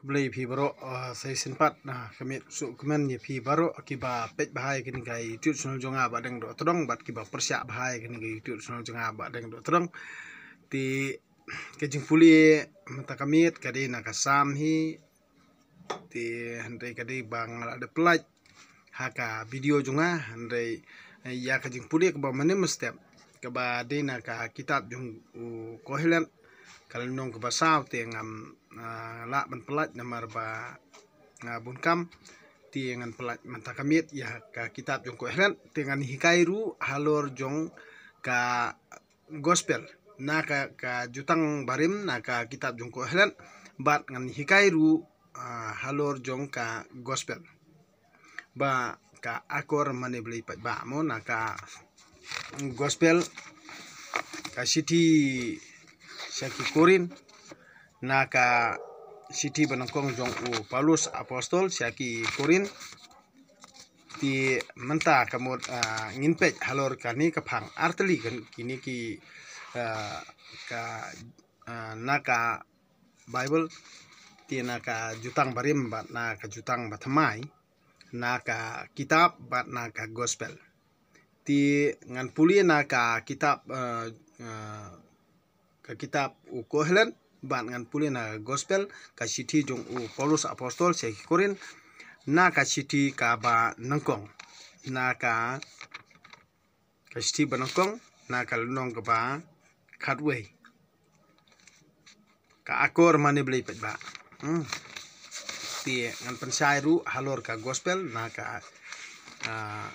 kublai pi baro uh, sai sin pat na khamit su khmen ye pi baro akiba pet bhai kini gai traditional jonga ba deng do trong bat kiba persya bahaya kini gai traditional jonga ba deng do trong ti ke jing puli mata kamit kadi na kasam hi ti kadi bang la de haka video jonga handai eh, ya ke jing puli ke ba mane mustep ke ba kitab jong kohelan kalau nong ke basau te la ban pelat namar ba bunkam ti ngan pelat kamit ya ka kitab jong ko ehran kan. hikairu halor jong ka gospel na ka ka jutang barim na ka kitab jong ko ehran bat ngan hikairu halor jong ka gospel ba ka akor mane beli pat ba mo na ka gospel ka siti syaki korin naka siti benengkong jong u palus apostol siaki korin ti menta kemud uh, eh, nginpej halor kani kepang arteli kan kini ki uh, ka uh, eh, naka bible ti naka jutang barim bat naka jutang batamai naka kitab bat naka gospel ti ngan puli naka kitab uh, uh, ka kitab u kohlen ban ngan pulin gospel ka sithi jong u paulus apostol se korin na ka sithi ka ba nangkong na ka ka sithi ba nangkong na ka lunong ka ba khatwei ka akor mane blei pet ba hmm. ti ngan pensai ru halor ka gospel na ka uh,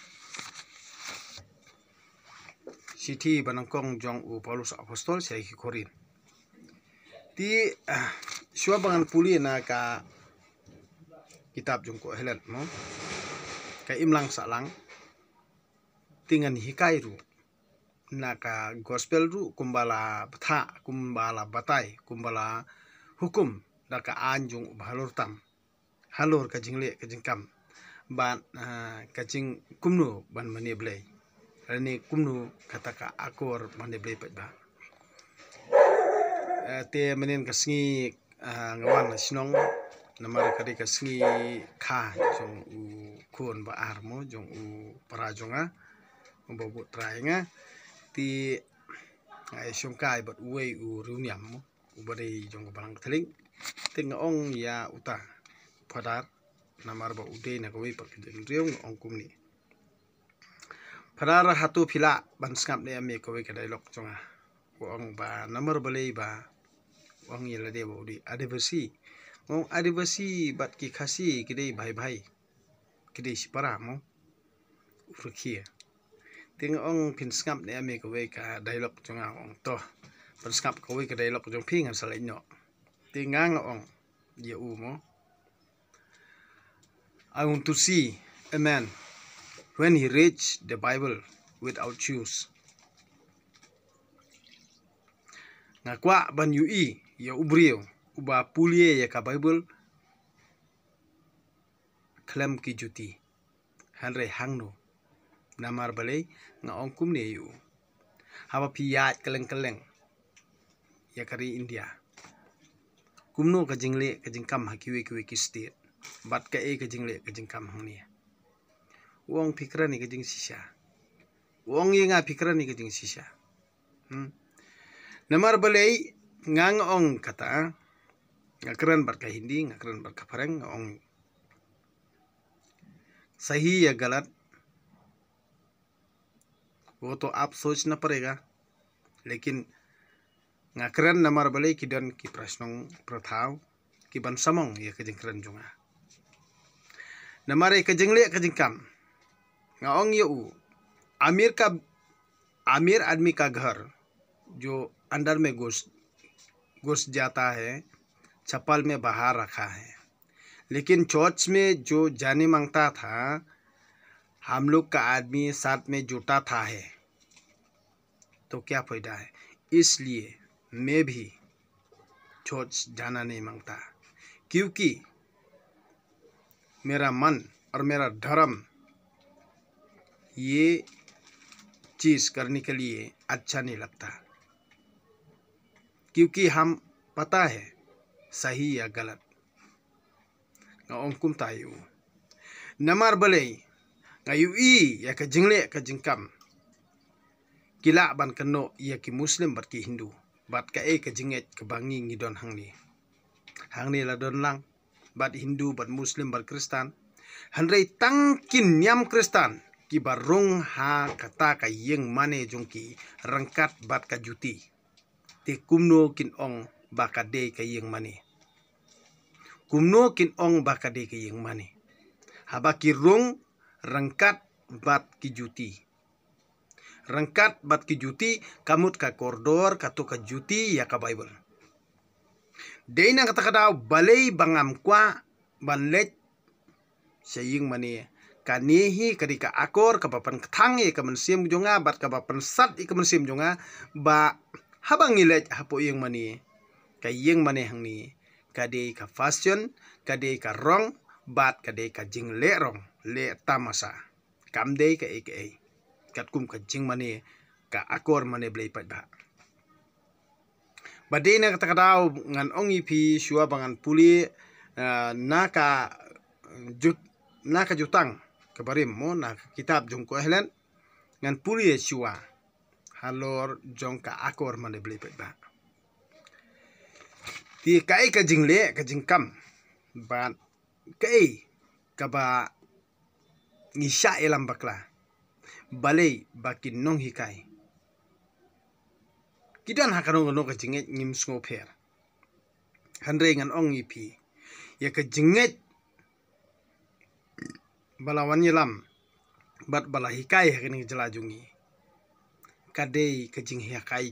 sithi ba jong u paulus apostol saya korin di ah, siwa bangan puli na ka kitab jungko helet mo ka imlang salang tingan hikairu ka gospel ru kumbala bata kumbala batai kumbala hukum ka anjung halur tam halur ka jingle ka jingkam ban ah, ka jing kumnu ban mani blei rani kumnu kataka akur mani blei pat te menin kasngi ah, ngawan sinong namar kari kasngi kha jong u kun ba armo jong u para jonga bobo trainga ti ai shong kai bat uwe u runiam mo ubari jong balang teling ting ong ya uta padat namar ba ude na kawai pak jeng riung ong kumni Padahal hatu pila ban skap ne ame ya kawai kadai lok jonga. ong ba namar balei ba wangi de bo di adivasi mong adivasi bat ki khasi kidei bhai bhai kidei sipara mo urkhia ya. ting ong pin skap ne ame ko ka dialog a ong to pin skap ko ka dialog jong ping am salai no ting ngang ong ye u mo i want to see a man when he reads the bible without shoes ngakwa ban yu i e. я убрил, уба пулье я кабайбл, клем ки жути, ханрей хангну, намар балей, на онкум не ю, хава пият келен келен, я кари Индия, кумно кажингле кажингкам хакиве киве кистит, бат кае кажингле кажингкам хангни, уонг пикрани кажинг сиша, уонг инга пикрани кажинг сиша, намар балей ngang ong kata ngakran barka hindi ngakran barka pareng ong सही ya, galat woto वो तो parega, सोचना पड़ेगा लेकिन ngakran na balai kidan ki prasnong prathau ki ban samong ya kajing kran junga namar e le kajing kam ngaong ye ya u amir ka amir admi ka ghar jo under me ghost घुस जाता है चप्पल में बाहर रखा है लेकिन चौच में जो जाने मांगता था हम लोग का आदमी साथ में जुटा था है तो क्या फ़ायदा है इसलिए मैं भी चौच जाना नहीं मांगता क्योंकि मेरा मन और मेरा धर्म ये चीज़ करने के लिए अच्छा नहीं लगता क्योंकि हम पता है सही या गलत ngongkum tayo namar balay ngayui ya ka jingle ka jingkam kila ban kano ya ki muslim bat hindu bat ka e ka jinget ngidon hangni hangni ladon lang bat hindu bat muslim bat kristan hanrei tangkin nyam kristan ki ha kata ka yang mane jongki rengkat bat ka juti ti kumno kin ong baka de ka yeng mani kumno kin ong baka de ka yeng mani haba ki rong rengkat bat ki juti rengkat bat ki juti kamut ka kordor kato ka juti ya ka bible Dei nang kata kadaw balay bangam kwa banlet saying mani kanihi kadika akor kapapan ketang i ka jonga bat kapapan sat i kaman jonga ba habang ilet hapo yang mani kay yang mani hang ni kade ka fashion kade ka rong bat kade ka jing le rong le tamasa kamdei ka eke kat kum ka jing mani ka akor mani blei pat ba badai na kata ngan ong shua bangan puli uh, eh, naka jut naka jutang kebarim mo na kitab jungko Helen ngan puli e shua halor jongka akor mane beli ba ti kai ka jingle ka jingkam ban kai ka ba ngisha elam bakla balai bakin nong hikai kidan hakarong no ka jinget nyim sngo pher hanre ngan ong ipi ya ka jinget balawan yelam bat balahikai hakin jelajungi kadei ke jing hiya kai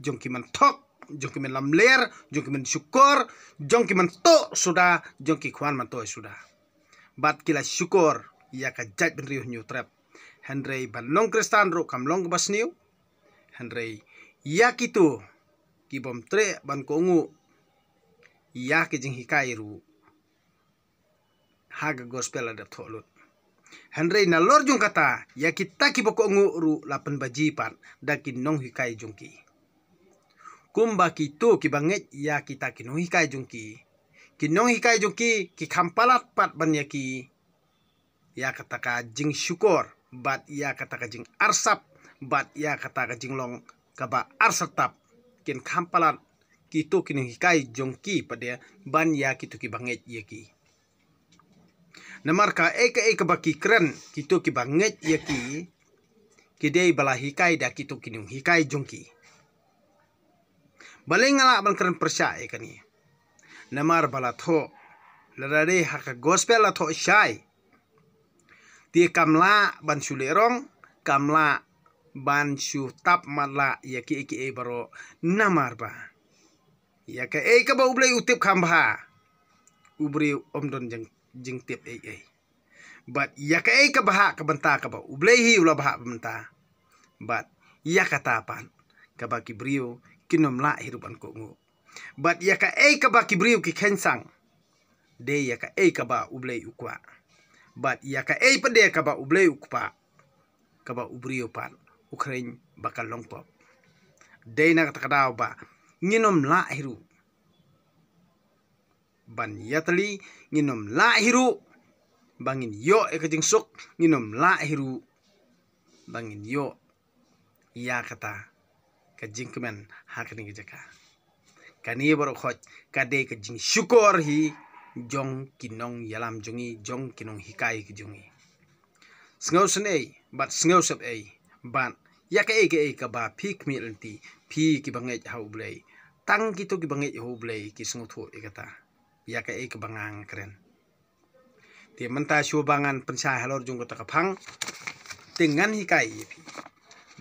jongki man tok jongki man lamler, ler jongki man syukur jongki man to sudah jongki kwan man to sudah bat kila syukur ia ka jaj ben riuh nyu trap Henry ban long kristan ro kam long bas niu handrei ia kitu kibom tre ban kongu ia ke jing hikai ru haga gospel ada tholut Henry na lor jung kata ya kita ki pokok nguru lapan bajipan dakin nong hikai jungki. Kumba kitu ki banget ya kita ki nong hikai Ki Kinong hikai jungki, ki kampalat pat ban ya ki. Ya kata ka jing syukur bat ya kata ka jing arsap bat ya kata ka jing long kaba arsatap kin kampalat ki nong hikai jungki pada ban ya kitu ki banget ya ki namar ka eka eka baki keren kito ki banget ya ki kidei bala hikai da kito kini hikai jongki balai ngala ban keren persa eka ya ni namar bala tho lerade haka gospel la tho syai ti kamla ban sulerong kamla ban su tap mala ya ki eki ya e ya baro namar ba ya ka eka bau ba utip kamba, ubri omdon jeng jing tip ei ei but ya ka ei ka baha ka banta ka ba ublehi ula baha banta. but ya ka tapan ka ba kibrio kinom la hirupan ko but ya ka ei ka ba kibrio ki kensang de ya ka ei ka ba ublei ukwa but ya ka ei pa de ka ba ublei ukpa ka ba ubrio pan Ukraine bakal longpop de na ka ta ka ba nginom la ban yatali nginom lahiru, bangin yo ekajing sok nginom lahiru, bangin yo ya kata kajing kemen hakni kejaka kani baru khoj kade kajing syukur hi jong kinong yalam jongi jong kinong hikai jongi sngau sne bat sngau sep ei ban ya ei ke ei ka ba phik mi lenti ki bangai hau blei tang kitu to ki bangai hau blei ki sngau tho ekata yaka e kebangang keren ti menta bangan pensa halor junggo kepang dengan hikai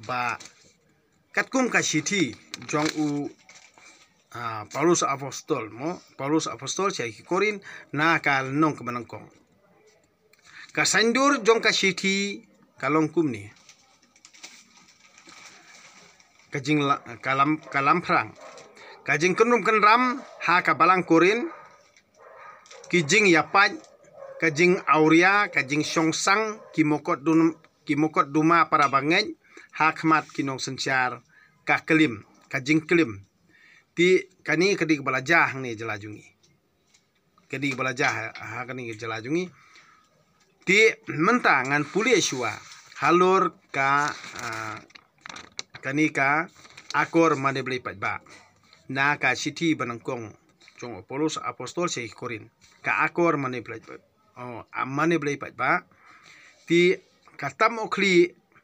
ba katkum ka ti jong u Paulus apostol mo Paulus apostol sia korin na kal nong kemenengkong kasandur jong ka ti kum ni kajing kalam kalam prang kajing kenum kenram ha ka balang korin kijing yapat kajing auria kajing syongsang kimokot dun kimokot duma para Bangen, hakmat kinong sencar kakelim kajing kelim ti kani kedi belajar ni jelajungi kedi belajar, ha kani jelajungi ti mentangan pulih syua halur ka kani ka akor mane beli pajba na ka siti benengkong chong apolos apostol sei korin akor mane blai pa oh, o amane blai pa ba ti katam okli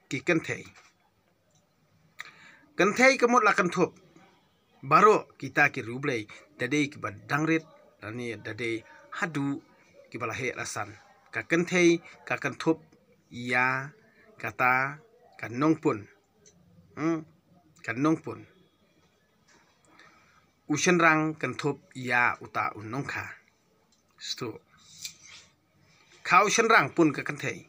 ki kan thei kan thei kamot la kan thup baro kita ki rublai dadei ki badang ret ani dadei hadu ki bala he alasan. ka kan thei ka kan thup ya kata kan pun hmm kan nongpun usen rang kan thop ya uta un Sto. kau shan pun ke kan thei.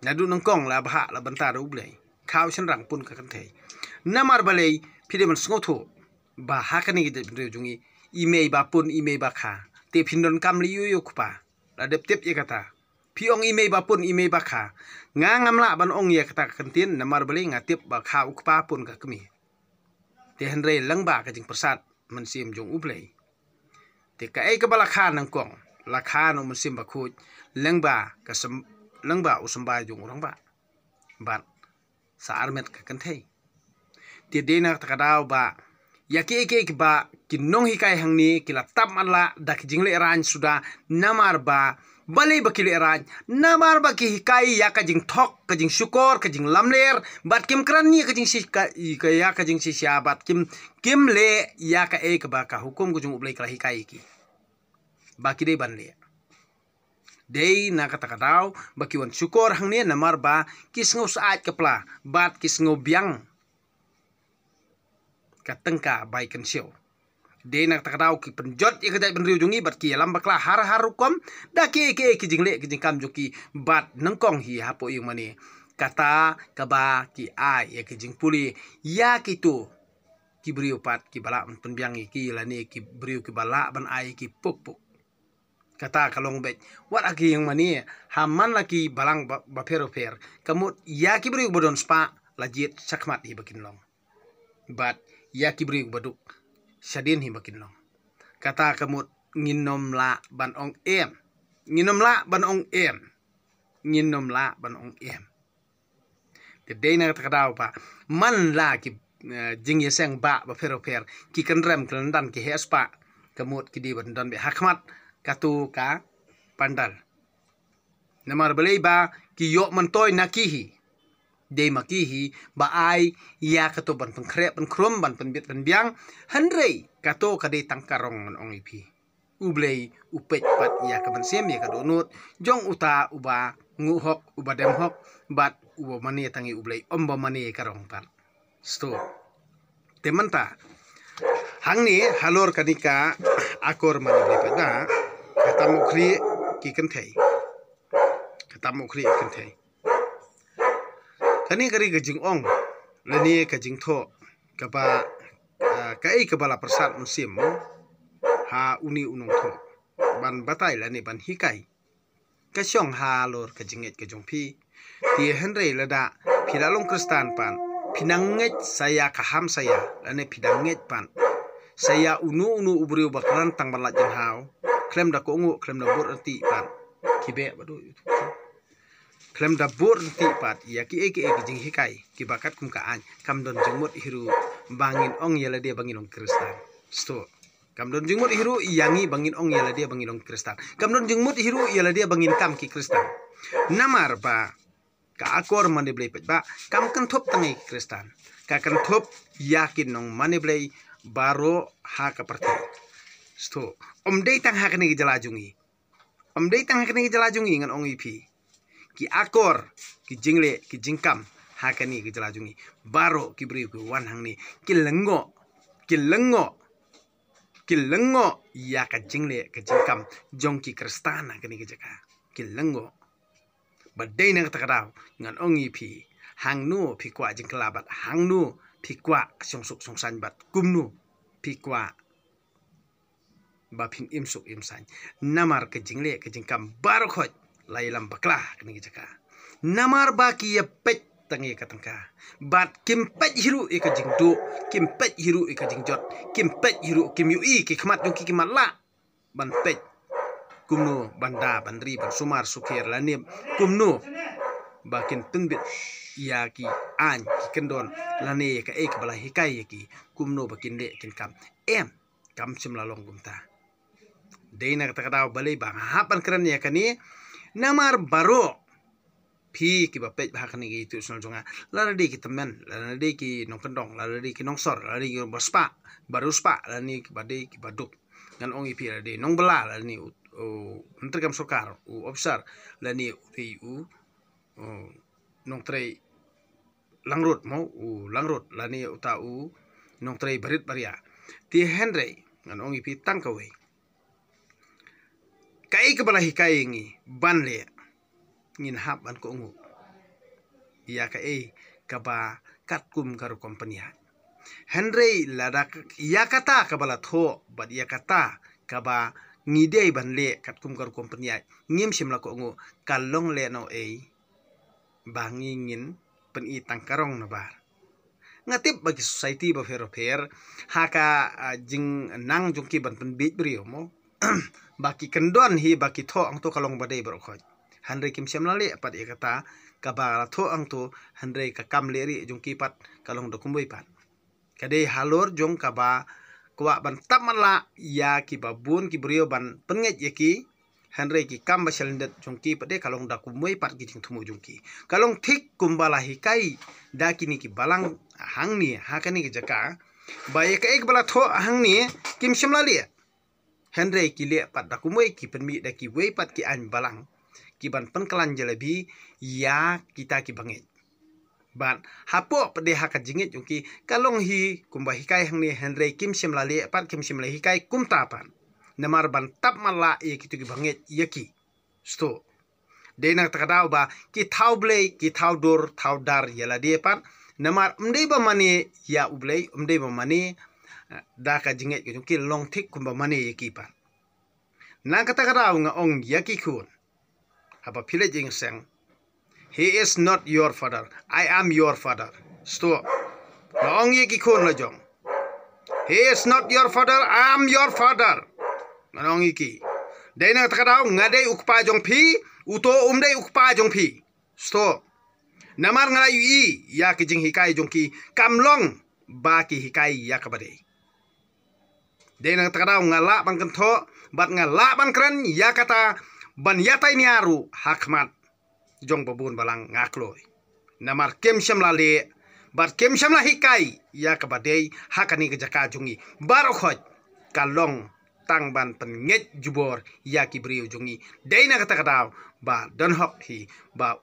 Na du nang kong la bha la ban pun ke kan Namar Na mar balei phide man sngo tho. Ba ha ni de re jungi imei ba pun imei ba kha. Te pindon kam li yu kupa. khupa. La tep ye kata. Piong imei ba pun imei ba kha. Nga ngam la ban ong ye kata kan Namar na mar balei ba ukpa pun ke kemi. Te hen lengba lang persat man siam jong te ka ai ka bala kha nang kong kha no musim ba khu leng ba ka sam leng ba usam ba jung rong ba ban sa armet ka kan thei ti de na ta ka da ba ya ki ki ba ki nong hi kai hang ni ki la tap man la dak le ran suda namar ba balai baki le ran namar baki hikai ya kajing tok kajing syukur kajing lamler bat kim keran ni kajing si ka ya kajing si bat kim kim le ya ka e ka baka hukum kujung ublai kala hikai ki baki dei ban le dei na kata kadau baki wan syukur hang ne namar ba kisngau saat kepla bat kisngau biang katengka baikan siau de nak takadaw ki penjot i kadai penriu jungi bat ki lamba kla har harukom da ki ki ki jingle ki jingkam juki bat nengkong hi hapo i mani kata kaba ki ai ya ki jingpuli ya tu ki briu pat ki balak biang ki lani ki briu ki bala ban ai ki pupuk kata kalong bet wat aki yang mani haman laki balang bapero per kamut ya ki briu bodon spa lajit sakmat hi bakin long bat ya ki briu baduk Shadin himbakin himakinlong. Kata kamut ban banong em. Nginom ban banong em. Nginom ban banong em. Tidday na katakadaw pa. Man la ki e, jing yeseng ba ba per. Ki kanrem kalandan ki hes pa. Kamut ki di bandan be hakmat. Katu ka pandal. Namar belai ba ki yok mentoi nakihi de makihi ba ai ya kato ban pen kato ban khrom ban biang han rei ka ong ipi ublei upet pat ya ka ban sem ya ka donut jong uta uba ngu hok uba dem hok bat uba mani tangi ublei omba mani ka rong pat sto temanta hangni halor kanika akor mani blepa da kata mokri ki kentai kata mokri kentai tani kari ka jing ong lani ka jing tho ka ba ka ei ka bala prasad musim ha uni unong tho ban batai lani ban hikai ka syong ha lor ka jing ka jong pi ti henre lada phira long kristan pan phinang saya ka ham saya lani phidang pan saya unu unu ubri ubakran tang balat jin hao klem da ko ngu klem da bur anti pan kibe badu youtube klem dabur ti pat ya ki eki eki jing hikai ki bakat kum kaan kam don mut hiru bangin ong yala dia bangin ong kristal sto kam don mut hiru yangi bangin ong yala dia bangin ong kristal kam don mut hiru yala dia bangin kam ki kristal namar ba ka akor mani blei pet ba kam kan thop tangi kristal ka kan thop yakin nong mani blei baro ha ka perti sto om dei tang ha kene ki jalajungi om dei tang ha kene jalajungi ngan ong ipi ki akor ki jingle ki jingkam hakani ki jalajungi baro ki bri ki wanhang ni ki lengo ki lengo ki lengo ya ka jingle ki kan jingkam jong ki kristana kani ki jaka ki lengo badai na ta kadaw ngan ong i pi hang nu pi kwa jing kelabat hang nu pi kwa song suk song san bat kum nu pi kwa ba ping im suk im san namar ke jingle ke jingkam baro khoj lailam bakla kini ke jaka namar baki ya pet tangi ka tangka bat kim pet hiru e ka jingdo kim pet hiru e ka jingjot kim pet hiru kim yu i ke khmat jong ki ki mala ban pet kumnu banda bandri ban sumar sukher la nim kumnu bakin tun bit ya ki an ki kendon la ne ka e ka bala hikai ya ki kumnu bakin le kin kam em kam simla long gumta deina kata kata balai bang hapan keren ya kan ni namar baro pi ki ba pej bahak ni itu sol jonga lara di ki temen lara di ki nong kendong lara di ki nong sor lara di ki baru spa lara ni ki bade ki baduk kan ong ipi lara di nong bela lara ni menteri kam sokar u obsar lara ni u nong trei langrut mau u langrut lara ni uta u nong trei berit baria ti henry kan ong ipi tangkawai kai ka bala ngi ban le ngin ban ko ngu iya ka e ka ba kat kum kar company ha henry ladak ya kata ka bala tho bad ya kata kaba ngidei ban le kat kum kar company ha ngim la ko ngu kalong le no e bangi ngin pen i tangkarong na bar ngatip bagi society ba fer fer haka jing nang jungki ban pen bit brio mo baki kendon hi baki tho ang to kalong badai berkhoj handre kim sem lali pat ikata kabara tho ang to ka kam leri jong pat kalong dokumbui pat kade halor jong kaba kwa ban tamala ya ki babun ki brio ban penget ye ki handre ki kam basel ndet jong ki pade kalong dakumui pat ki jing tumu ki kalong thik kumbala hikai dakini ki balang hangni hakani ki jaka ba ek ek bala tho hangni kim sem lale Henry kile pat da kumoi ki penmi da ki wei pat ki an balang ki ban penkelan jelebi ya kita ki bangit ban hapo pede hakat jingit yungki kalong hi kumba hikai hang ni Henry kim sim lali pat kim sim hikai kum tapan namar ban tap mala e ye kitu ki bangit yaki sto nak takadau ba ki thau blei ki thau dor thau dar yala dia pat. namar umdei ba mani ya ublei umdei ba mani daka jinget ko ki long tik kumba mane yeki pan na kata kata nga ong yaki kun haba pile jing seng he is not your father i am your father sto na ong kun la jong he is not your father i am your father na ong yeki dai na kata kata nga dai ukpa jong pi uto um dai ukpa jong pi sto namar nga yu i yak jing hikai jong ki long ba ki hikai yakabadei dia nak terkadang ngalak bang kento bat ngalak bang ya kata ban yatai ini aru hakmat jong pebun balang ngakloi. Namar kem syam lale bat kem syam lah hikai ya kebadei hakani kejaka jungi. jungi khot, kalong tang ban penget jubor ya kibriu jungi Dia nak terkadang, ba don hok hi ba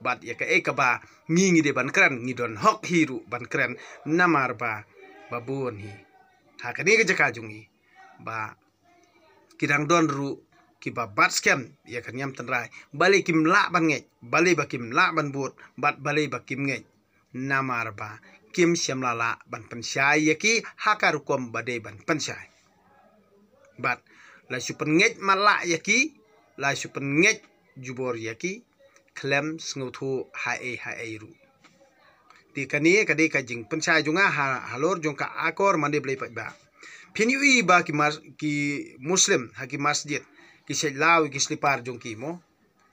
bat ya ke eka e ba ngingi de ban kren ngidon hok hiru ban kren namar ba babun hi hakani ga jaka jungi ba kirang don ru ki ba bat skem ya kan yam tan rai bale kim la ban nge bale ba kim la ban bot bat bale ba kim nge namar ba kim shem la ban pan shai ya ki hakar kom ba ban pan bat la su pan nge ma la ya ki la su nge jubor ya ki klem sngu ha e ha e ru ti kani kadi ka jing junga halor jong akor mandi blai pat ba phini ui ki mas ki muslim ha masjid ki se law ki slipar mo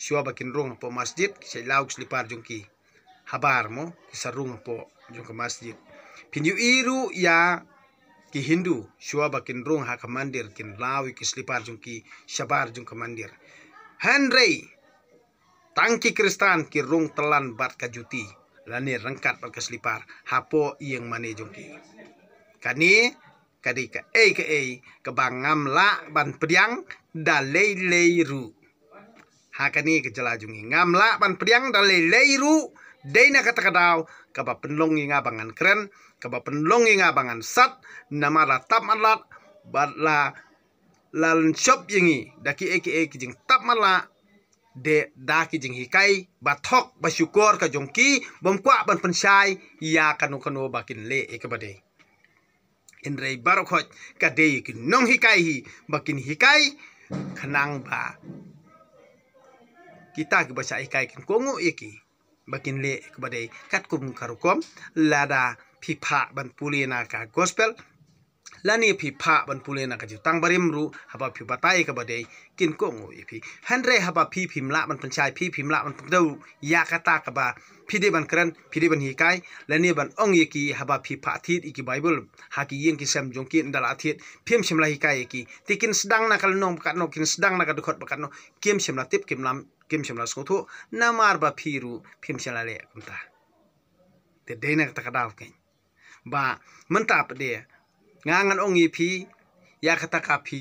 siwa ba kin rong po masjid ki se law ki slipar habar mo ki sarung po jungka masjid phini iru ya ki hindu siwa ba kin rong ha ka mandir kin lau ki slipar jungki ki shabar mandir Henry tangki kristan ki rong telan bat kajuti lani rangkat pal kaslipar hapo iyang mane jongki kani kadi ka E ka E ka bangam la ban priang da lei lei ru ha kani ka jala jungi ngam la ban priang da lei lei ru deina kata kadau ka ba penlong inga bangan keren ka ba penlong inga bangan sat nama ratap malat bat la lan shop yingi daki eki E jing tap malat de da ki jing hikai ba thok ba syukur ka jong ki bom kwa ban pensai ya kanu kanu ba kin le e ka bade in rei bar khoj ka de ki nong hikai hi ba kin hikai khanang ba kita ki basa hikai kin kongo e ba kin le e ka bade kat kum karukom lada pipha ban pulina ka gospel และนี่พี่ผาบนพูเลนก็จะตั้งบริมรู้ฮับบพี่ปตายกับเดยกินกุงอีพี่ฮันเร่ฮับบพี่พิมละมันเป็นชายพี่พิมละมันเดายากตากับะพี่ได้บันครันพี่ได้บันฮีกายและนี่บันองยิกีฮับบพี่ผาทิดอีกีไบเบิลฮากียิงกิเซมจงกินดาราทิดพิมชิมลาฮีกไกอีกีที่กินสดังนักลนงปกันนกินสดังนักดุขดบรกันนกกิมชิมลาทิปกิมลำกิมชิมลาสกุทุนามาร์บพี่รู้พิมชิมลาเล่กุนตาเดเดนักตะกดาวกันบ่ามันตาปเดีย ngangan ong kata ongi pi kata pi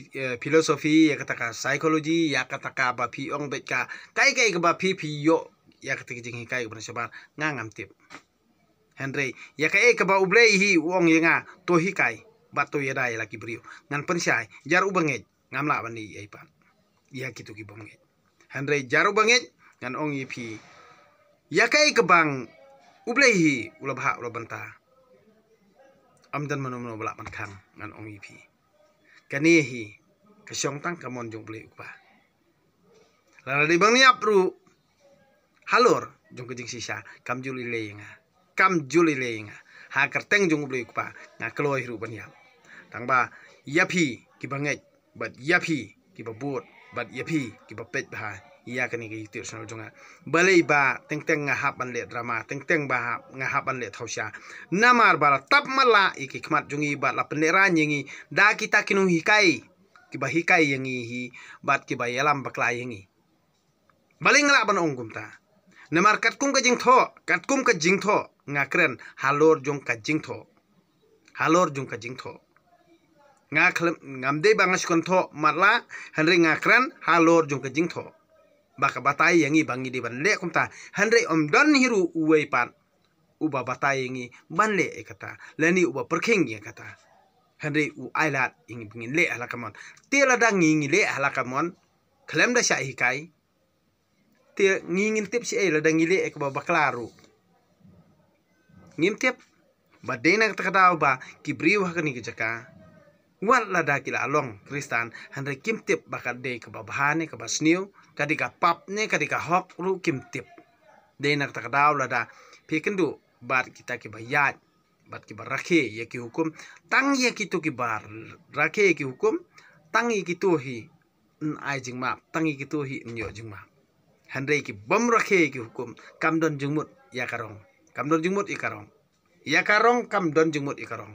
psikologi ya kata ka ba pi ong bet ka kai kai ba pi pi yo ki jing kai ban ngangan ngangam tip henry kai e ba ublei hi wong yenga to hi kai ba to ya dai laki brio ngan pensai jar ngam ngamla bani ai pan ya kitu ki banget henry jar ubanget ngan ong ipi pi kai e ka bang ublei hi ulabha ulabanta อัมดันมโนมโนบลามันคังงันองอีพีกันนี่ฮีกระชองตั้งกระมอนจงเปลี่ยอุปะแล้วในบางนี้ปรูฮัลโหลจงกระจิงสิชาคำจุลิเลยงะคำจุลิเลยงะฮักกระเตงจงเปลี่ยอุปะงาคลอยรูปัญญาตั้งบะยยาพีกิบังเอกบัดยาพีกิบบูดบัดยาพีกิบเป็ดบ้า Iya kani ki tir shon junga balei ba teng teng ngahap drama teng teng ba hap ngahap thosha namar bala tap mala iki kemat jungi ba la penera ra da kita kinu hikai kibah hikai yang hi bat ki yalam bakla ihi baling ngelak ban ongkum ta namar katkum kum ka jing tho kat kum ka jing tho ngakren halor jong ka jing tho halor jong ka jing tho ngamde bangas kontho tho marla ngakren halor jong ka jing tho baka batai yangi bangi di banle kumta hanre om don hiru uwe pan uba batai yangi banle e kata leni uba perking ya e kata hanre u ailat ingi bingin le halakamon tela dang ingi le halakamon klem da syai hikai te ngingin tip si e la dang ile e ka baklaru ngim tip badena kata kata kibri kibriu hakani kejaka wan ladaki la along kristan hanre kim tip bakat de kaba babahane sniu kadika pap ne kadika hok ru kim tip de nak tak daw la da pikin du bat kita ki bayat bat ki barakhe ye ki hukum tang ye ki tu ki bar rakhe ki hukum tang ye ki tu hi n ai jing ma tang ye ki tu hi nyo jing ma handrei ki bom rakhe ki hukum kam don jing mut ya karong kam don jing mut i ya karong ya karong kam don jing mut i ya karong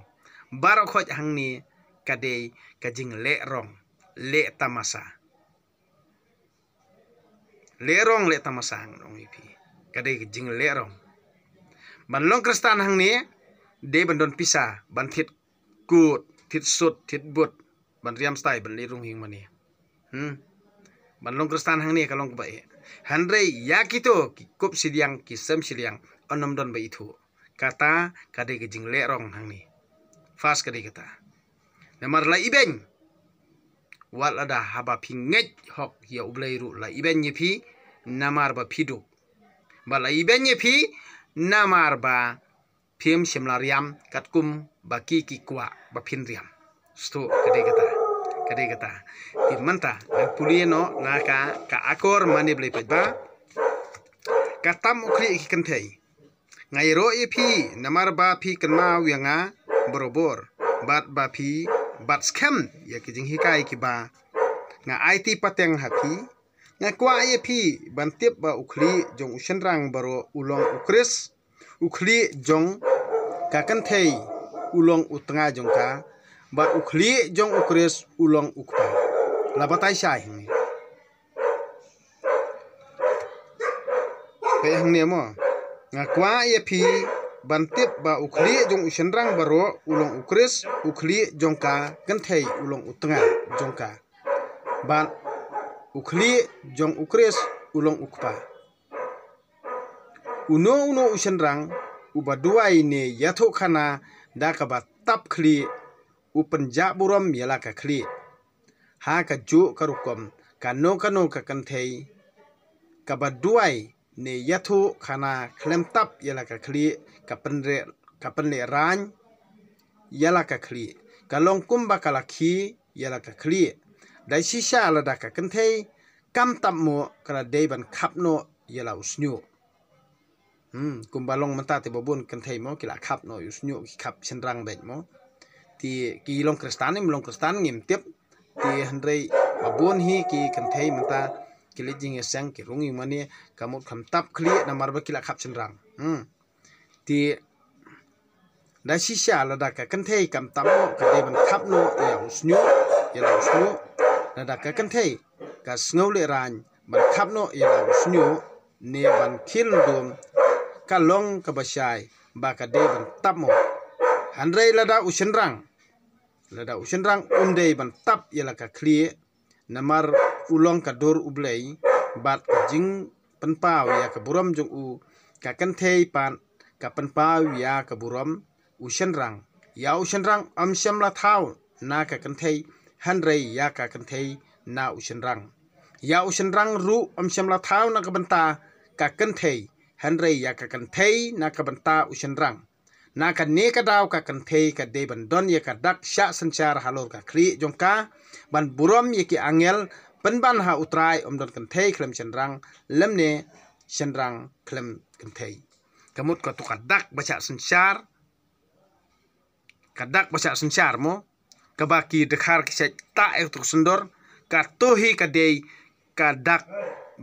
barok hang ni kadei kajing le rong le tamasa lerong le tamasang dong ipi kadai jing lerong ban long kristan hang ni de ban don pisa ban thit kut thit sut thit but ban riam stai ban hing mani hmm ban long kristan hang ni kalong bae handre yakito kup sidiang kisem sidiang onom don bae itu kata kadai jing lerong hang ni fast kadai kata namar la ibeng wal ada haba ngej hok ya ublay ru la iben ye pi namar ba piduk ba la iben ye pi namar ba phim kat katkum ba ki ki kwa ba riam stu kade kata kade kata ti manta no naka ka akor mani pa ba katam ukri ro ngairo e pi namar ba phi kanma yanga borobor bat ba pi batskem ya kijing hikai kiba nga IT pateng hapi nga kwa ye phi ba ukli jong usen rang baro ulong ukres ukli jong kakan thei ulong utnga jong ka ba ukli jong ukres ulong ukpa labatai sha hing pe hang ne mo nga kwa ye bantip ba ukhli jong ushenrang baro ulong ukris ukhli jongka kenthei ulong utenga jongka ban ukhli jong ukris ulong ukpa uno uno ushenrang uba duai ne yatho khana da ka ba tap khli upen jaburam yala ka khli ha ka ju karukom kano kano ka kenthei ka ba duai ne yathu kana klem tap yala ka kli kapan re kapan ran yala ka khli kalong kumba kala khi yala ka kli dai si ala da ka kenthei kam tap mo kala dei ban kap no yala usnyu hmm kumba long mata te bobun kenthei mo kila kap no usnyu ki kap senrang bet mo ti ki long kristan im long kristan ngim ti hendrei babun hi ki kenthei mata kili jing e sang ki rungi mani kamut kam tap khli na marba kila khap hmm ti da si sha la da ka kan thei kam tam no ka ban no ya usnyu ya la usnyu na da ka kan thei ka le ran ban khap no ya la usnyu ne ban khil dum ka long ka ba ka ban tap mo hanrei rei la da usen la da um ban tap ya la ka namar ulong ka dor ublei bat jing penpau ya ka buram u ka kentei pan ka penpau ya ka buram usen rang ya u rang am syam la thau na ka kentei rei ya ka kentei na u rang ya u rang ru am syam la thau na ka benta ka kentei rei ya ka kentei na ka benta usen rang na ka ne ka daw ka kentei ka de ban don ya ka dak sya sanchar halor ka kri jong ka ban buram ye ya ki angel ban ban ha utrai om don kan thei khlem chenrang lemne chenrang khlem kan thei kamut ko to kadak baca sensar kadak baca sensar mo kabaki dekhar kisai ta ek tuk sendor ka tohi kadei dei kadak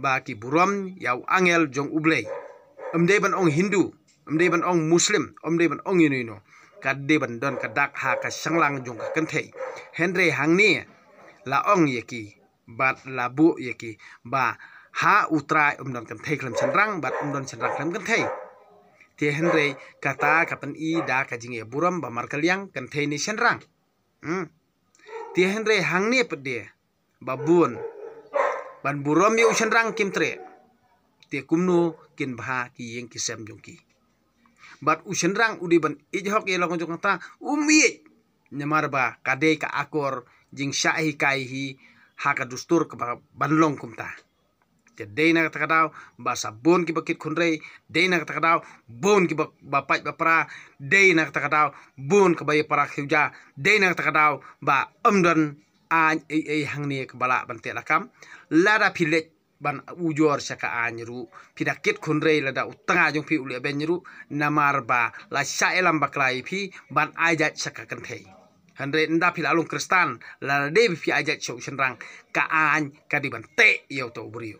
baki buram yau angel jong ublei om de ban ong hindu om de ban ong muslim om de ban ong yunino kadde ban don kadak ha ka sanglang jong ka kan thei henre hangni la ong yeki bat labu yaki ba ha utrai umdon kan thei khlam chanrang bat umdon chanrang khlam kan thei te henre kata kapan i da ka jing e buram ba markaliang kan thei ni chanrang hmm te henre hangne pede ba bun ban buram yu chanrang kim tre te kumnu kin bha ki yeng ki sem jong ki bat u udi ban jhok ye lokong jong ta umi ba kadei ka akor jing syahi hi haka dustur ka banlong kumta Jadi dei na ta kadaw kibakit sabon ki bakit kunrei dei na ta kadaw bon ki ba pat ba pra dei na ta bon ka ba para khewja dei na ta kadaw ba amdan a e hang ni ka bala lakam lada pilek ban ujor saka anyeru pidakit kunrei lada a jong pi ule nyeru, namar ba la sha elam baklai pi ban ajat saka kentei Henry, nda pila la kristan la de phi ajat chou chen ka an ka di ban te yo to brio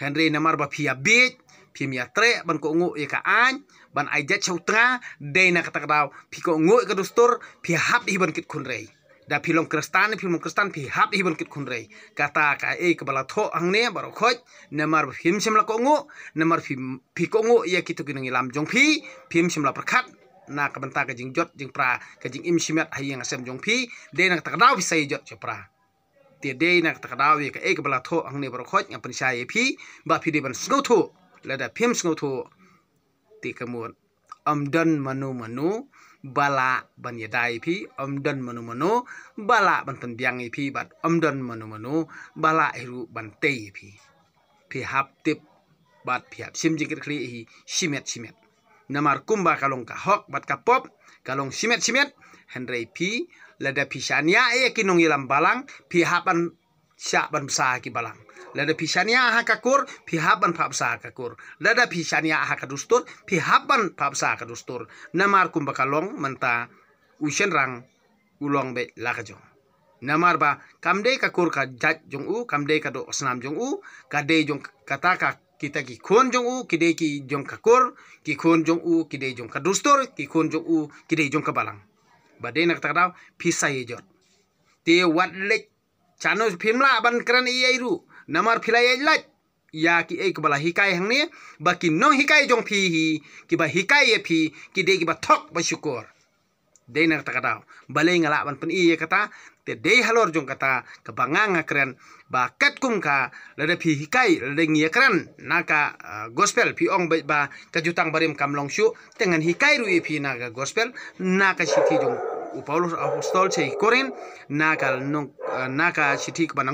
han na mar ba phi abit ya phi mi atre ya ban ko ngu e ka an ban ajat chou tra de na ka tak daw ko ka dustur phi hap di ban kit kun rei da phi long kristan phi mong kristan phi hap di ban kit kun rei kata ka e ka bala tho ang ne baro khoj na mar mi sem la ko ngu na mar phi phi ko lamjong ya kitu kinang lam jong mi sem la prakhat na kabanta ka jing jot jing pra ka jing im shimet yang asem jong pi de na ta daw sai jot che pra te de na ta daw ka ek bala tho ang ne bro khoj ngam pan sai phi ba phi de ban sno tho la da pim sno tho te ka am dan manu manu bala ban ya pi, phi am dan manu manu bala ban tan biang pi, ba am dan manu manu bala hiru e ban te pi pi hap tip bat phi hap sim jing kri hi shimet shimet namar kumba kalong kahok, bat kapop, pop kalong simet simet Henry pi lada pisania e eh, kinong ilam balang pi hapan sya ban sa ki balang lada pisania ha kakur pi hapan pap sa kakur lada pisania ha kadustur pi hapan pap sa kadustur namar kumba kalong menta usen rang ulong be lakajong namar ba kamde kakur ka jat jong u kamde ka do snam jong u kade jong kataka kita ki kon jong u kide ki jong ka kor ki kon jong u kide jong ka dustor ki kon jong u kide jong ka balang badai nak tak pisa ye jot te wat lek chano phimla ban kran i airu namar phila ye lek ya ki ek bala hikai hang ne ba ki no hikai jong phi hi ki ba hikai ye phi ki de ki ba thok ba syukur de nak tak bale balai ngala ban pen i ye kata te dei halor jong kata kebangang banganga keren ba kat kum ka lada pi hikai lada ngia ya keren naka gospel pi ong bai ba ka jutang barim kam long shu tengan hikai ru pi naga gospel naka sithi jong Paulus apostol sei korin nakal nong naka sithi ko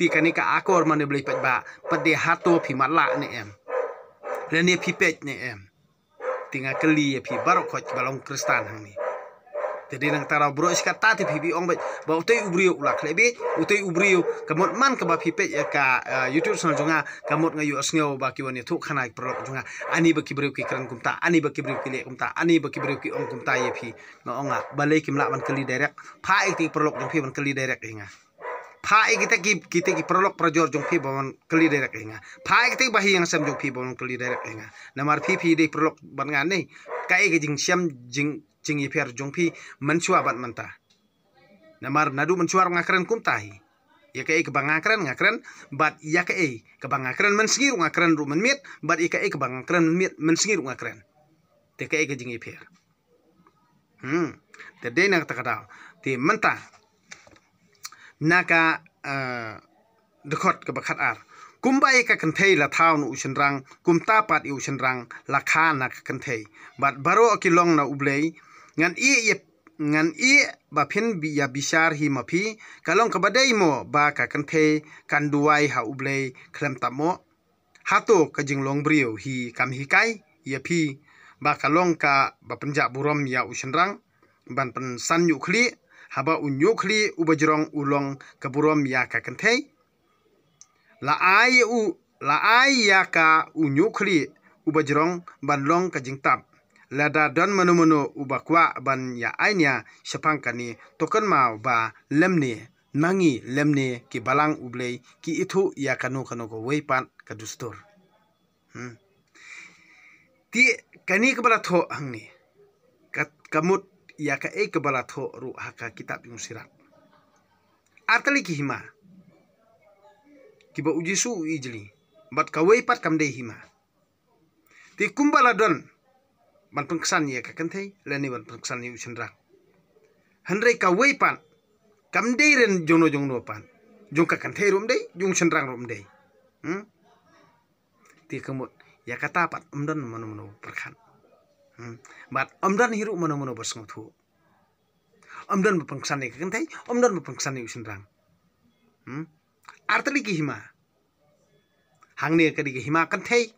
ti kanika akor mane beli pat ba pede hato pi matla ne em rene pi pet ne em tinga kali ya phi barok khot balong kristan hang ni jadi nang tara bro iska ta te phi ong ba ba utei ubri ula khle bi utei kamot man ya ka ba phi pe ka youtube channel junga kamot nga yu asngeo ba ki wani thu khana pro junga ani ba ki bri ki kran kumta ani ba ki bri ki le kumta ani ba ki bri ki ong kumta ye phi no onga balai le kim la man kali direct pha ek ti pro lok jong phi man kali direct inga Pai kita ki kita ki prolog prajor jong pi bawan keli derek inga. Pai ti bahi yang sem jong pi bawan keli derek inga. Namar pi pi dei prolog ban ngan Kai ke jing sem jing jingi per jongpi mencua bat mentah namar nadu mencuar ngakren tahi. ya kei kebangakren ngakren bat ya kebang kebangakren mensingir ngakren ru menmit bat ya kebang kebangakren menmit mensingir ngakren te kei ke jingi per hmm te de nak takada te menta naka eh, dekot ke ar kumbai ka kenthei la thaun usen rang kumta pat usen la kana ka kenthei bat baro akilong na ublei ngan i ye ngan i ba phin bi ya bishar hi ma phi kalong ka badai mo ba ka kan phe kan duai ha ublei khlam ta mo hato ka long brio hi kam hi kai ye ya phi ba kalong ka ba panja burom ya usenrang ban pen san yu khli haba un yu khli u ulong ka burom ya ka kan thei la ai u la ai ya ka u yu khli ubajrong ban long ka jingtap lada don manu menu uba kwa ban ya ainya kani token ma ba lemne mangi lemne ki balang ublei ki itu ya kanu kanu ko wei pan hmm. ti kani kebala tho hangni kat kamut ya ka e kebala tho ru haka kitab yung sirat atali ki hima kiba ujisu ijli bat ka wei pat kam hima ti kumbala don man kesan ya kakan thei leni man kesan ni usin rang hanrei ka wei pan kam dei ren jono jongno pan jong kakan thei rom dei jong sin rang rom dei hmm ti kemut ya kata pat amdan mano mano perkan hmm bat amdan hiru mano mano bersengau thu amdan manpang kesan ni kakan thei amdan manpang kesan ni usin rang hmm artali ki hima hangne kadi ki hima kan thei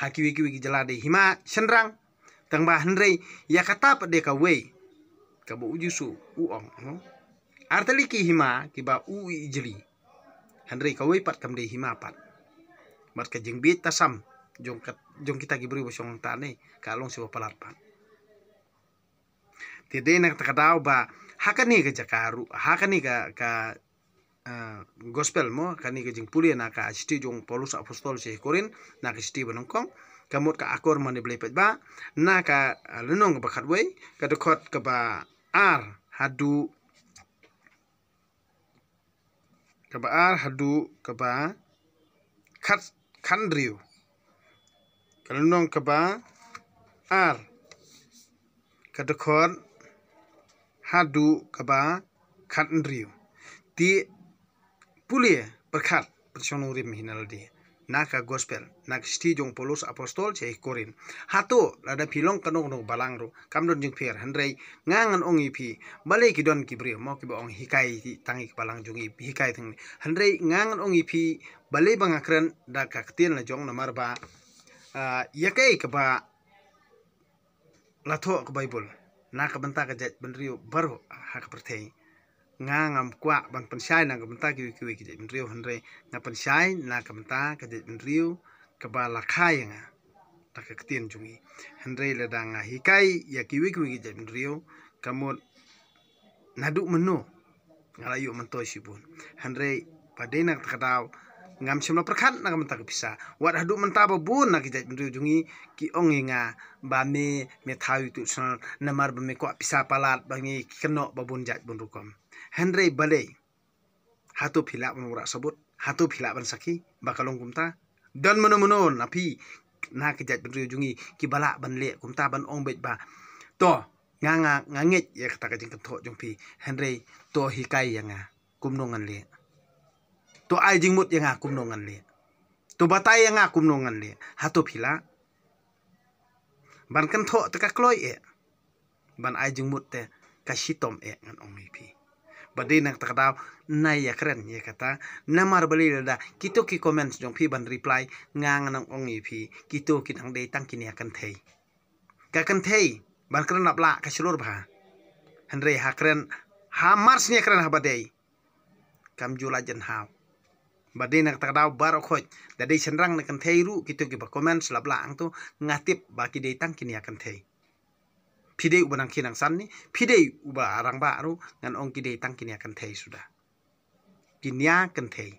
hakiwi kiwi ki jala hima senrang tang rei ya kata kata ka wei ka bo ujusu u ong no arteli ki hima ki ba u ijli hanrei ka wei pat kam dei hima pat mat ka jeng bit tasam jong kat jong kita ki beri bosong tane ka long siwa palar pat tede nak takadau ba hakani ka jakaru hakani ka ka Uh, gospel mo kani ke jing puli na ka asti jong polus apostol se korin na ka sti banongkong kamu ke ka akor beli blei ba na ka ah, lenong ba khat wei ka to khot ka ba ar hadu ka ba ar hadu ka ba khat khan riu ka lunong ka ba ar ka to khot hadu ka ba khat riu ti pulie perkat persono rim hinal dia naka gospel nak sti jong polos apostol che korin hatu lada pilong kanong no balangro kamdon jing pier handrei ngangan ongi pi balai ki don ki brio mo ong hikai ti tangi balang jung i hikai thang handrei ngangan ongi pi balai banga kren da kaktin la jong namar ba yakai ka ba latho ka bible nak benta ka jet benrio baru hak pertei ngangam ngam kwa ban pensai na gamta kiwi kiwi ki jabin riu hanre pensai na gamta ka jabin riu ka bala kaya nga ta ketien jungi hanre le danga hikai ya kiwi kiwi ki jabin riu kamot menu ngala yu mento sibun hanre padena ka kadau ngam shimla perkhat na gamta ka wat hadu menta ba bun na ki jabin jungi ki ongi nga bame me me thawi tu san namar bame me ko palat bangi kenok babun jat bun rukom Henry balay hatu philak ban ura sabut hatu philak ban saki bakalong kumta dan menon mana tapi na kejat ban ujungi ki balak ban kumta ban ong bet ba to nganga nganget ya kata kajing kentok jong pi Henry to hikai yanga ah. kumnongan le to ai jingmut yanga ah, kumnongan le to batai yanga ah, kumnongan le hatu philak ban kentok teka te kloi e ban ai jingmut te ka tom e ngan ong pi badai nak takadaw na yakren yakata namar beli lada kito ki komen jong pi ban reply ngang nang ong i kita kito ki nang dei tang ki yakan thei ka kan kren apla ka bah bha hanre hakren ha mars ni kren ha badai kam jula jen hau badai nak takadaw baru khoj dari senang senrang na kan ru kito ki ba komen labla ang tu ngatip bagi ki dei tang ki yakan Pide uba nang kinang san ni pidei uba arang ba ngan ong kide tang kini akan tei suda kini akan tei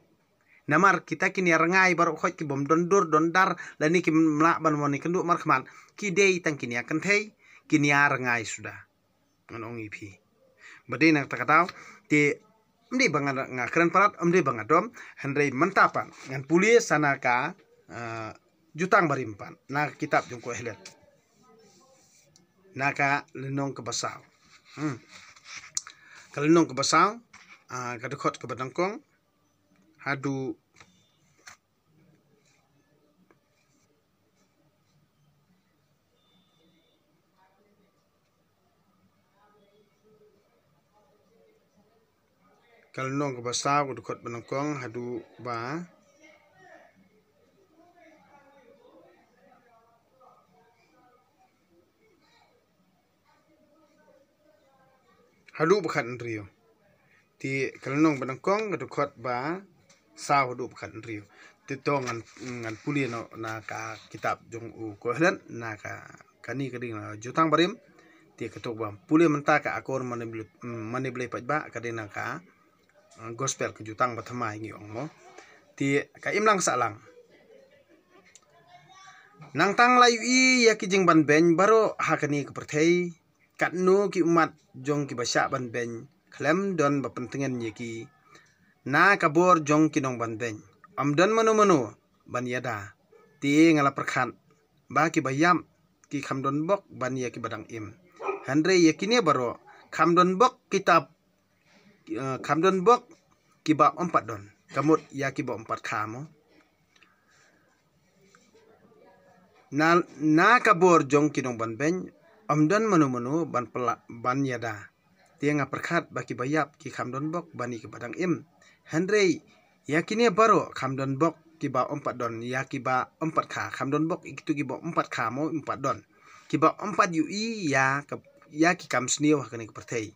namar kita kini arangai baru khoi ki bom don dor don dar la ni ki mla ban woni kendu mar khman kide tang kini akan tei kini arangai suda ngan ong ipi bade nang takatau te mdi nga keren parat mdi dom hendrei mentapan ngan sana sanaka ah, jutang berimpan. Nah kitab jungko helet naka lenong hmm. ke basau hmm. lenong ah, ke basau uh, kadukot ke batangkong hadu kalau nong ke basau kadukot benangkong hadu ba hadu bakat rio ti kalnong banangkong gadukot ba sa hadu bakat rio ti to ngan ngan puli no na ka kitab jong u kohlan na ka kani kering jutang barim ti ketuk ba puli menta ka akor manible manible pajba kadina ka uh, gospel kejutang batama ingi mo, ti ka imlang salang nang tang layu i yakijing ban ben baro hakani kepertei katnu ki umat jong ki basya ban ben klem don ba yeki na kabur jong ki nong ban ben am don manu manu ban yada ti ngala perkhan ba ki bayam ki kham don bok ban yeki badang im yeki yekini baro kham don bok kitab kham don bok ki ba empat don kamut ya ki ba empat kamo na na kabor jong ki nong ban ben don menu-menu ban pela ban yada. Tiang perkat baki bayap ki kamdon bok bani ke padang im. ya kini baru kamdon bok kiba empat don ya kiba empat ka kamdon bok itu kiba empat ka mau empat don. Kiba empat ui ya ke ya ki kam seniw hakani ke pertei.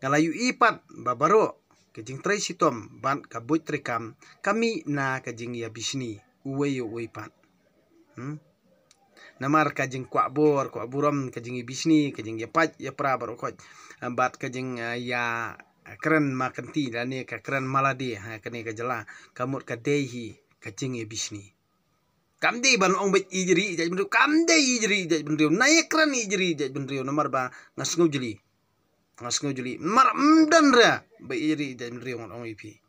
Ngala ui pat ba baru kejing trai sitom ban kabut kam kami na kejing ya bisni uwe yo uwe pat. Hmm? namar jing kuabur kuaburam kajing ibisni kajing yapat yapra baru kaj eh, bat kajing eh, ya eh, keren makenti dan lah ni keren maladi ha kene kajela kamut kadehi kajing ibisni kamde ban ong bet ijri jaj bendu kamde ijri jaj bendu na ye keren ijri jaj bendu namar ba ngasngujli ngasngujli mar mdan ra be ijri jaj bendu ong ipi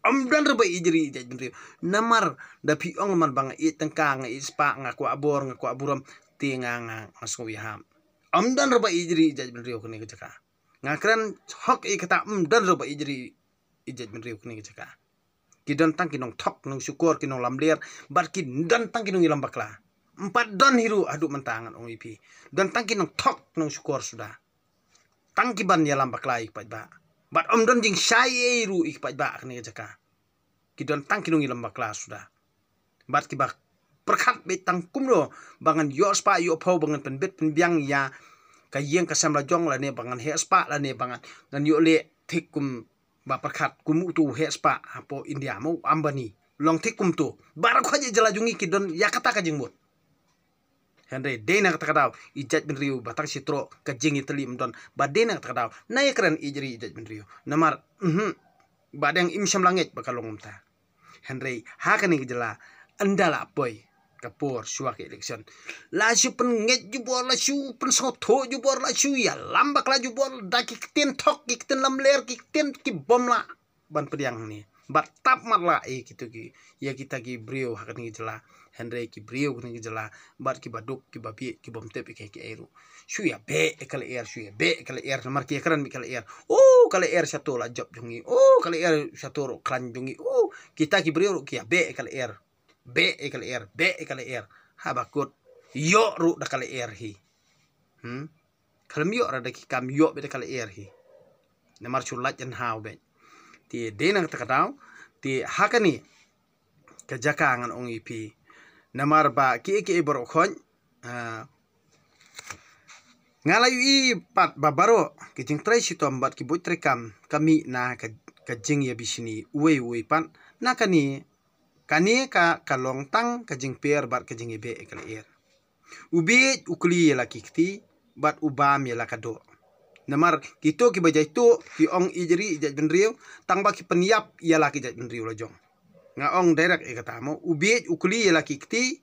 amdan raba ijri jajri namar da ong man i tengka nga ispa nga ku abor nga ku aburam tinga nga wi ham amdan raba ijri jajmri okne kecaka ngakran hok i kata amdan raba ijri ijajmri okne kecaka kidan tang nong tok nong syukur nong lamlier bar kidan tang nong ilam bakla empat don hiru aduk mentangan ong ipi dan tang nong tok nong syukur sudah tangkiban ya lambak laik ba bat om don jing shaye ru ik pa ba ne jaka ki don tang kinung ilam bakla suda bat ki bak perkat be tang kumro bangan yo spa yo pau bangan pen bet pen biang ya ka yeng ka la jong la ne bangan he spa la ne bangan ngan yo le kum ba perkat kumu tu he spa apo india mau ambani long kum tu bar khaje jala jungi ki don yakata ka jing bot Henry, denang takadaw ijaj bin riu batang sitro ka itu lim don ba nak takadaw na i ijri i bin riu namar mhm badang imsham bakal longum ta ini hakani gejala andala boy kapur suak election la su pen nget ju bor la su pen soto ju bor la su ya lambak laju ju bor da tok ki ten lam ler ki ban periang ni bat tap mat la eh gitu ki ya kita ki brio hak ini jela henre ki brio kuni ki jala bar ki baduk ki bapi ki bomte pe ki eru shu ya be e kala er shu ya be e kala er mar ki ekran mi kala er oh kala er satu la job jungi oh kala er satu ro klan jungi oh kita ki brio ki ya be e kala er be kala er be kala er kut yo ru da kala er hi hmm kalam yo rada ki kam yo be da kala er hi na mar shu la jan haw be ti denang tau ti hakani kejakangan ong ipi namar ba ki ki ibor khon ngalayu i pat babaro kijing tre si bat ki tre kam kami na jing ya bisini uwe uwe pan na kani kani ka kalong tang jing pier bat kajing ibe ekal er ubi ukli la kikti bat ubam ya la do namar kito ki bajai to ki ong ijri ijaj benriu tang ba ki peniap ya la ki jaj benriu la jong nga ong direct mo ubiet ukli yela kikti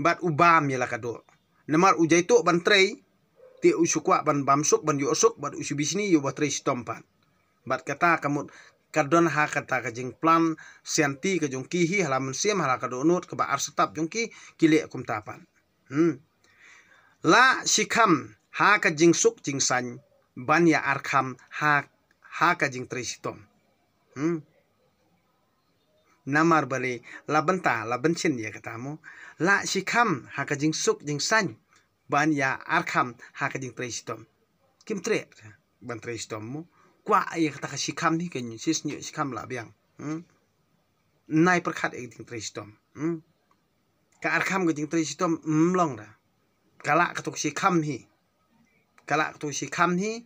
bat ubam yela kado namar to ban trei ti usukwa ban bamsuk ban yosuk bat usubisni yo bat trei stompan bat kata kamut kadon ha kata ka jing plan sianti ka jong ki hi halaman siam hala kado nut ka ba arsetap jong ki kile kum tapan hmm. la sikam ha ka jing suk jing san ban ya arkam ha ha ka jing tresitom hmm namar bale labenta labenchin ya ketamo la shikam hakajing suk jing san ban ya arkam hakajing tristom kim tre ban tristom mu kwa ya kata shikam ni kenyu sis ni shikam la biang hmm? nai perkat ek jing trestom hmm? ka arkam ge jing trestom mlong mm, da kala katuk shikam hi kala katuk shikam hi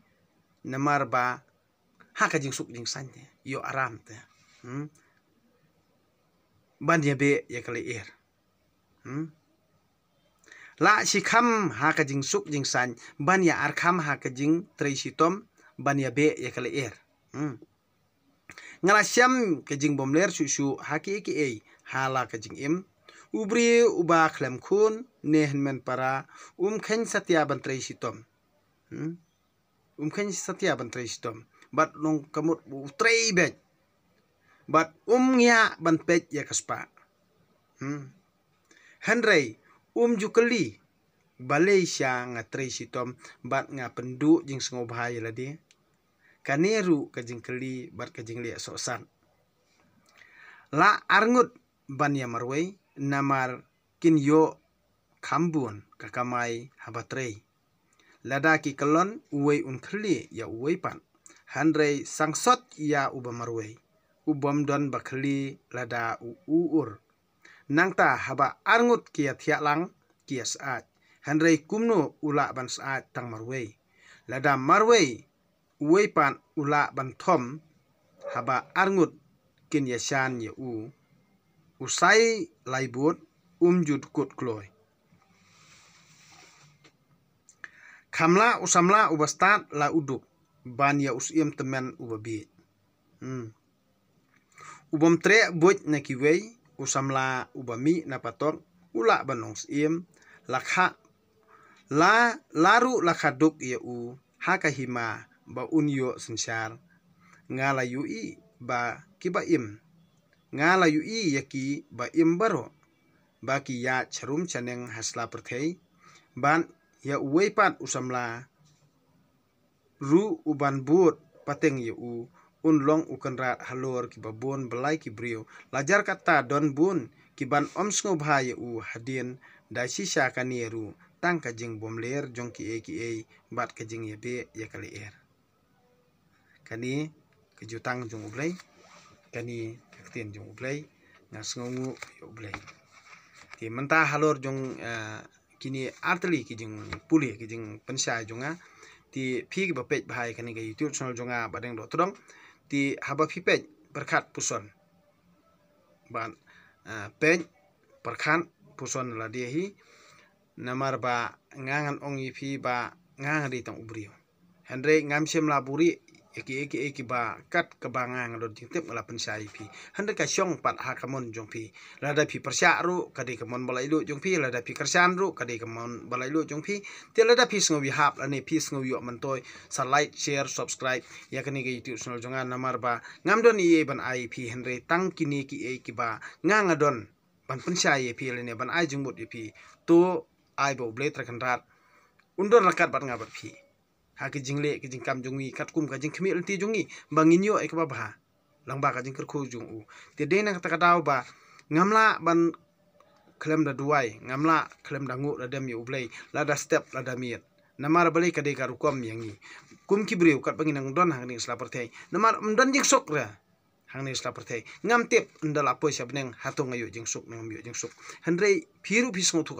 namar ba hakajing suk jing san yo aram te hmm? ban ye be ye kali er hmm? la si kham ha ka jing suk jing san ban ya ar kham ha ka jing tre si tom ban ye ya be ye kali er hmm? ngala syam ka jing bom ler su su ha ki ki ei ha la ka jing im ubri uba khlem khun nehen men para um khen satya ban tre si tom hmm? um khen satya ban tre si tom bat long kamut utrei bet bat umnya banpet ya kaspa hmm. hanrei um jukeli balai sya ngatri trei sitom bat nga pendu jing sengo bahaya ladi kaneru jing keli bat jing liak sosan la arngut ban ya marwei namar kin yo kambun kamai habatrei ladaki kelon uwei un unkeli ya uwei pan hanrei sangsot ya uba marwei ubom don bakli lada u uur nangta haba arngut kia lang kia saat hanrei kumno ula ban saat tang marwei lada marwei uwei pan ula ban thom haba arngut kin yashan ye u usai laibut umjud kut kloi kamla usamla ubastat la uduk ban ya usiem temen ubabi hmm. Ubam tre buat na kiwei usamla ubami napatok ula banong im lakha la laru duk ia u hima ba unyo sensyar ngalayu i ba kiba im ngalayu i yaki ba im baro baki ya charum chaneng hasla perthei ban ya uwe pat usamla ru uban buat pateng ya u un long ukan rat halor ki babon belai ki brio lajar kata don bun kiban ban om sngo u hadien dai sisa kanieru tang kajing jing bom ler jong ki e e bat kajing jing ye be ya kali er kani ke jutang jong ublay kani kakten jong ublay ngas ngongu ublai ti menta halor jong eh, kini artli ki pulih puli ki jonga ti phi ki bapet bhai kani ke youtube channel jonga badeng do todong di haba phi pej puson ban pej perkan puson la dia namar ba ngangan ong yi ba ngang ri tang ubriyo henre ngam shem la buri eki eki eki ba kat ke bangang don ting tep ngala pensai pi handa ka syong pat ha kamon jong pi lada pi persya ru kade kamon balai jong pi lada pi kersan ru kade kamon balai lu jong pi te lada pi wi hap ane pi sngowi yo mentoi sa like share subscribe ya kani ke youtube channel jonga namar ba ngam don ie ban ai pi hendre tang kini ki eki ba nganga don ban sai pi ne ban ai jong bot pi tu ai bo blade rat undur rakat bat ngabat pi ha ke jingle ke kam jungi katkum ka jing khmel lti jungi bangin yo ekba lang langba ka jing ker jung u te de na ta ka daw ba ngamla ban klem da duai ngamla klem da ngu da dem yu blai la da step la da miet namar balik ka de ka rukom yangi kum ki breu kat bangin ang don hang ni slapar thai namar mdon jing sok ra hang ne sla perthai ngam tep ndala poisa neng hatung ngayu jing suk neng myu jing suk hendrei piru phi song thuk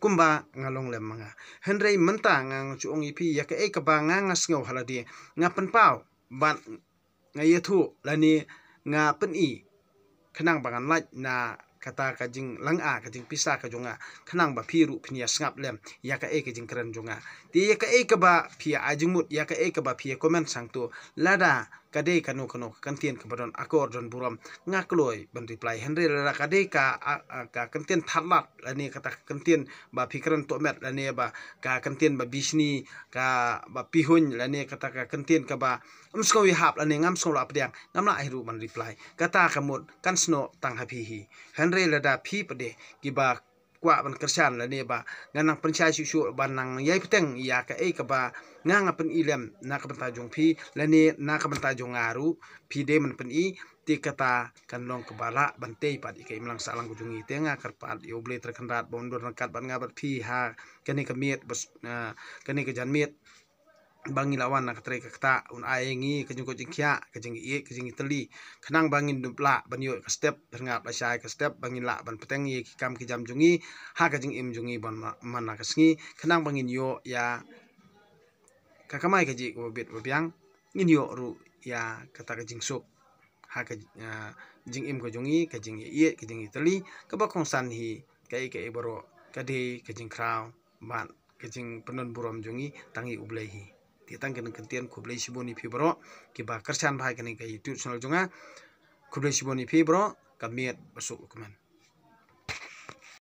kumba ngalong lem manga hendrei menta ngang chu ong ipi yak e ka ba ngas ngau haladi nga pau ban nga ye lani nga i khnang bangan lait na kata ka jing lang a ka jing pisa ka jonga ba piru phnia ya sngap lem ya ka e ka jing kran jonga ti ya ka e ka ba ajing mut ya ka e ka ba comment sang tu lada kadei kanu kanu kantian kepadon aku don buram ngakloi ban reply henry rara kadei ka ka kantian la lani kata kantian ba pikiran to met lani ba ka kantian ba bisni ka ba pihun lani kata ka kantian ka ba umskawi hap lani ngam so la pdiang ngam la hiru ban reply kata kamut kan sno tang happy hi henry lada phi pade ki ba kwa ban kersan la ne ba nganang pencha si shu ban nang yai peteng ya ka e ka ba nga pen ilem na ka banta jong phi la ne na ka banta jong aru pi de man pen i ti kata kan long ka bala ban te pa di ka imlang salang kujung jung i te nga kar pa yo ble ter kan rat bon dor kan ban nga bat pi ha ka ne ka miet bas ka ne ka jan miet bangi lawan nak katre kakta un aengi kajing ko jing kya i kajing teli kenang bangin dupla ban yo ka step ternga la sha ka step bangin la ban peteng ye ki kam ki jam jungi ha kejeng im jungi ban man na kasngi kanang bangin yo ya kakamai kaji ko bo babyang ngin yo ru ya kata kejeng sok ha ka ya, jing im ko jungi kajing ye kajing teli ka ba san hi kai kai boro kadei kejeng kraw ban kejeng penon burom jungi tangi ublehi tetang kena kentian kublai shiboni ni fibro kiba kersan bahai kena kai tu sunal junga kublai shiboni ni fibro kamiat basuk kuman